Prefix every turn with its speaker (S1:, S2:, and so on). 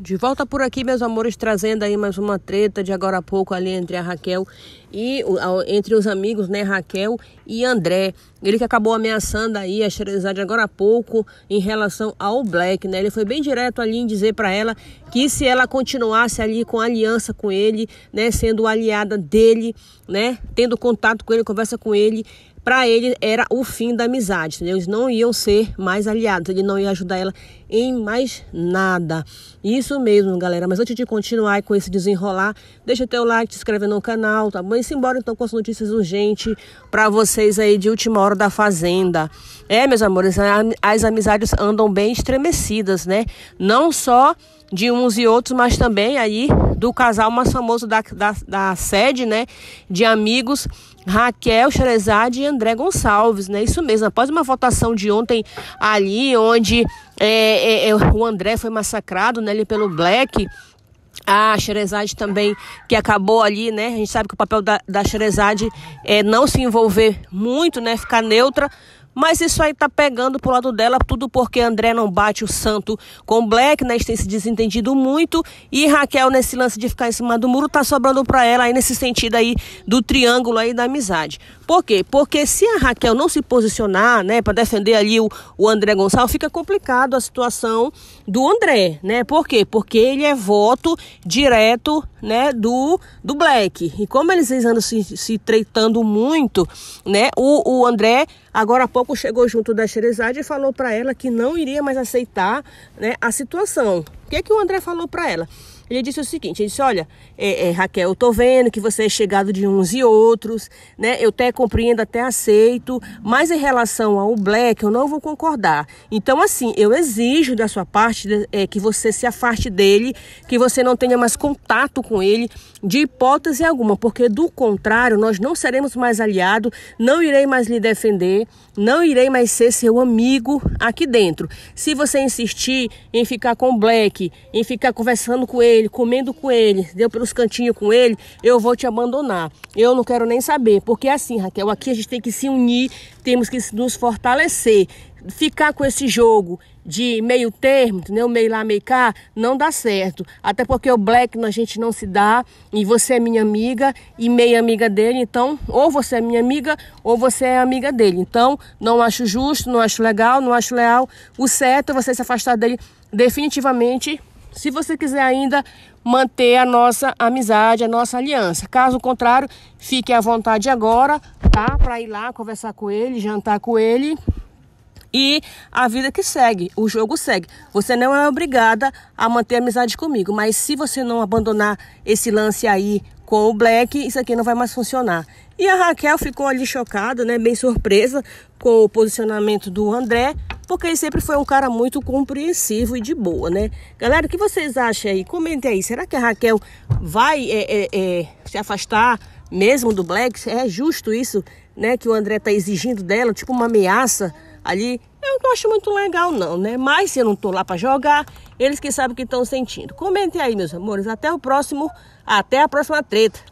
S1: De volta por aqui, meus amores, trazendo aí mais uma treta de agora a pouco ali entre a Raquel e entre os amigos, né, Raquel e André. Ele que acabou ameaçando aí a Xerizade agora há pouco em relação ao Black, né? Ele foi bem direto ali em dizer para ela que se ela continuasse ali com aliança com ele, né, sendo aliada dele, né, tendo contato com ele, conversa com ele, para ele era o fim da amizade, entendeu? Eles não iam ser mais aliados, ele não ia ajudar ela em mais nada. Isso mesmo, galera. Mas antes de continuar com esse desenrolar, deixa teu like, te inscreve no canal, tá bom? E simbora então com as notícias urgentes para vocês aí de última hora da Fazenda. É, meus amores, as amizades andam bem estremecidas, né? Não só de uns e outros, mas também aí do casal mais famoso da, da, da sede, né? De amigos Raquel Xerezade e André Gonçalves, né? Isso mesmo, após uma votação de ontem ali, onde é, é, é, o André foi massacrado né, ali pelo Black. A Xerezade também, que acabou ali, né? A gente sabe que o papel da, da Xerezade é não se envolver muito, né? Ficar neutra, mas isso aí tá pegando pro lado dela, tudo porque André não bate o santo com Black, né? Eles têm se desentendido muito. E Raquel, nesse lance de ficar em cima do muro, tá sobrando pra ela aí nesse sentido aí do triângulo aí da amizade. Por quê? Porque se a Raquel não se posicionar, né, para defender ali o, o André Gonçalves, fica complicado a situação do André, né? Por quê? Porque ele é voto direto, né, do, do Black. E como eles andam se, se treitando muito, né, o, o André, agora há pouco chegou junto da Xerezade e falou para ela que não iria mais aceitar né, a situação. O que, é que o André falou para ela? Ele disse o seguinte, ele disse, olha, é, é, Raquel, eu tô vendo que você é chegado de uns e outros, né? Eu até compreendo, até aceito, mas em relação ao black eu não vou concordar. Então, assim, eu exijo da sua parte é, que você se afaste dele, que você não tenha mais contato com ele, de hipótese alguma, porque do contrário nós não seremos mais aliados, não irei mais lhe defender, não irei mais ser seu amigo aqui dentro. Se você insistir em ficar com o black, em ficar conversando com ele, ele, comendo com ele, deu pelos cantinhos com ele, eu vou te abandonar. Eu não quero nem saber, porque é assim, Raquel, aqui a gente tem que se unir, temos que nos fortalecer. Ficar com esse jogo de meio termo, entendeu? meio lá, meio cá, não dá certo. Até porque o black a gente não se dá, e você é minha amiga e meia amiga dele, então ou você é minha amiga ou você é amiga dele. Então não acho justo, não acho legal, não acho leal. O certo é você se afastar dele definitivamente se você quiser ainda manter a nossa amizade, a nossa aliança. Caso contrário, fique à vontade agora, tá? Para ir lá conversar com ele, jantar com ele. E a vida que segue, o jogo segue. Você não é obrigada a manter a amizade comigo, mas se você não abandonar esse lance aí com o Black, isso aqui não vai mais funcionar. E a Raquel ficou ali chocada, né, bem surpresa com o posicionamento do André, porque ele sempre foi um cara muito compreensivo e de boa, né? Galera, o que vocês acham aí? Comentem aí. Será que a Raquel vai é, é, é, se afastar mesmo do Black? É justo isso, né? Que o André tá exigindo dela, tipo uma ameaça ali. Eu não acho muito legal, não, né? Mas se eu não tô lá para jogar, eles que sabem o que estão sentindo. Comentem aí, meus amores. Até o próximo, até a próxima treta.